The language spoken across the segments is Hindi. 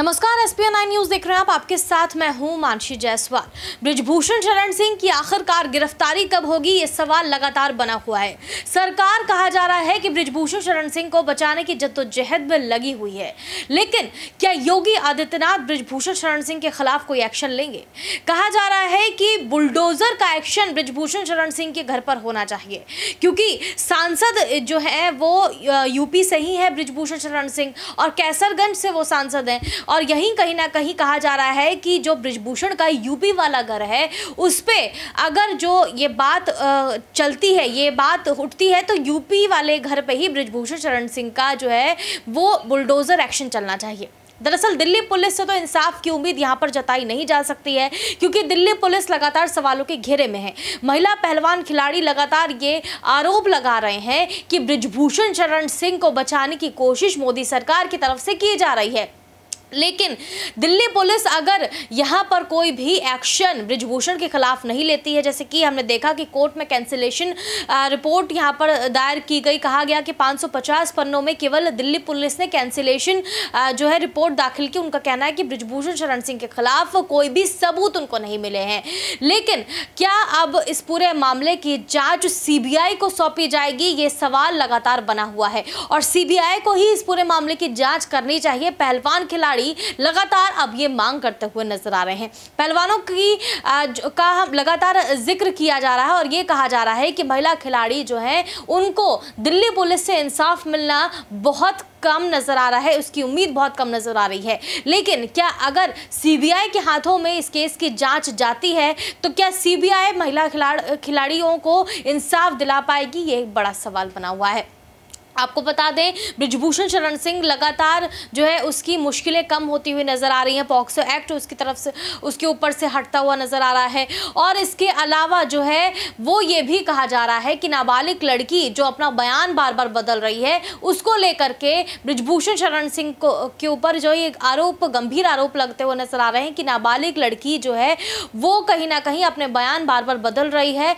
नमस्कार एसपीएन नाइन न्यूज देख रहे हैं आप आपके साथ मैं हूं मानसी जायसवाल ब्रिजभूषण शरण सिंह की आखिरकार गिरफ्तारी कब होगी ये सवाल लगातार बना हुआ है सरकार कहा जा रहा है कि ब्रिजभूषण शरण सिंह को बचाने की जद्दोजहद में लगी हुई है लेकिन क्या योगी आदित्यनाथ ब्रिजभूषण शरण सिंह के खिलाफ कोई एक्शन लेंगे कहा जा रहा है कि बुलडोजर का एक्शन ब्रिजभूषण शरण सिंह के घर पर होना चाहिए क्योंकि सांसद जो है वो यूपी से ही है ब्रिजभूषण शरण सिंह और कैसरगंज से वो सांसद हैं और यहीं कहीं ना कहीं कहा जा रहा है कि जो ब्रिजभूषण का यूपी वाला घर है उस पर अगर जो ये बात चलती है ये बात उठती है तो यूपी वाले घर पर ही ब्रिजभूषण शरण सिंह का जो है वो बुलडोज़र एक्शन चलना चाहिए दरअसल दिल्ली पुलिस से तो इंसाफ की उम्मीद यहाँ पर जताई नहीं जा सकती है क्योंकि दिल्ली पुलिस लगातार सवालों के घेरे में है महिला पहलवान खिलाड़ी लगातार ये आरोप लगा रहे हैं कि ब्रिजभूषण शरण सिंह को बचाने की कोशिश मोदी सरकार की तरफ से की जा रही है लेकिन दिल्ली पुलिस अगर यहाँ पर कोई भी एक्शन ब्रिजभूषण के खिलाफ नहीं लेती है जैसे कि हमने देखा कि कोर्ट में कैंसिलेशन रिपोर्ट यहाँ पर दायर की गई कहा गया कि 550 पन्नों में केवल दिल्ली पुलिस ने कैंसिलेशन जो है रिपोर्ट दाखिल की उनका कहना है कि ब्रिजभूषण शरण सिंह के खिलाफ कोई भी सबूत उनको नहीं मिले हैं लेकिन क्या अब इस पूरे मामले की जाँच सी को सौंपी जाएगी ये सवाल लगातार बना हुआ है और सी को ही इस पूरे मामले की जाँच करनी चाहिए पहलवान खिलाड़ी खिलाड़ी लगातार अब ये मांग करते हुए नजर आ रहे हैं पहलवानों की का लगातार जिक्र किया जा रहा है और ये कहा जा रहा है कि महिला खिलाड़ी जो है उनको दिल्ली पुलिस से इंसाफ मिलना बहुत कम नज़र आ रहा है उसकी उम्मीद बहुत कम नज़र आ रही है लेकिन क्या अगर सीबीआई के हाथों में इस केस की जांच जाती है तो क्या सीबीआई महिला खिलाड़ खिलाड़ियों को इंसाफ दिला पाएगी ये एक बड़ा सवाल बना हुआ है आपको बता दें ब्रिजभूषण शरण सिंह लगातार जो है उसकी मुश्किलें कम होती हुई नज़र आ रही हैं पॉक्सो एक्ट उसकी तरफ से उसके ऊपर से हटता हुआ नज़र आ रहा है और इसके अलावा जो है वो ये भी कहा जा रहा है कि नाबालिग लड़की जो अपना बयान बार बार बदल रही है उसको लेकर के ब्रिजभूषण शरण सिंह को के ऊपर जो ये आरोप गंभीर आरोप लगते हुए नज़र आ रहे हैं कि नाबालिग लड़की जो है वो कहीं ना कहीं अपने बयान बार बार बदल रही है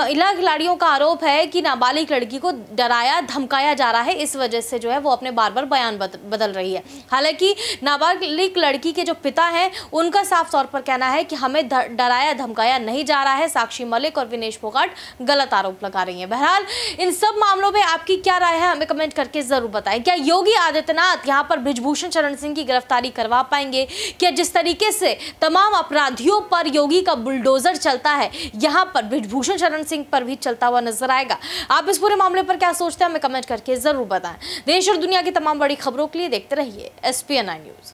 महिला खिलाड़ियों का आरोप है कि नाबालिग लड़की को डराया धमका धमकाया जा रहा है इस वजह से जो है वो अपने बार बार बयान बदल रही है हालांकि नाबालिग लड़की के जो पिता हैं उनका साफ तौर पर कहना है कि हमें डराया धमकाया नहीं जा रहा है साक्षी मलिक और विनेश फोगाट गलत आरोप लगा रही हैं बहरहाल इन सब मामलों में आपकी क्या राय है हमें कमेंट करके ज़रूर बताएं क्या योगी आदित्यनाथ यहाँ पर ब्रिजभूषण चरण सिंह की गिरफ्तारी करवा पाएंगे क्या जिस तरीके से तमाम अपराधियों पर योगी का बुलडोजर चलता है यहाँ पर ब्रिजभूषण चरण सिंह पर भी चलता हुआ नजर आएगा आप इस पूरे मामले पर क्या सोचते हैं हमें कमेंट कमेंट करके ज़रूर बताएं देश और दुनिया की तमाम बड़ी खबरों के लिए देखते रहिए एस न्यूज़